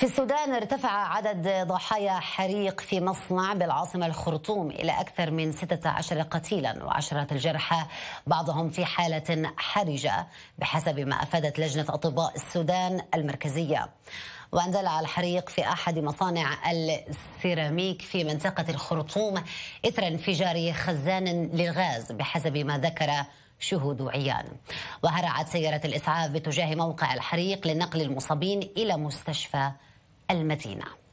في السودان ارتفع عدد ضحايا حريق في مصنع بالعاصمة الخرطوم إلى أكثر من 16 قتيلا وعشرات الجرحى بعضهم في حالة حرجة بحسب ما أفادت لجنة أطباء السودان المركزية واندلع الحريق في أحد مصانع السيراميك في منطقة الخرطوم إثر انفجار خزان للغاز بحسب ما ذكر شهود عيان وهرعت سيارة الإسعاف باتجاه موقع الحريق لنقل المصابين إلى مستشفى المدينة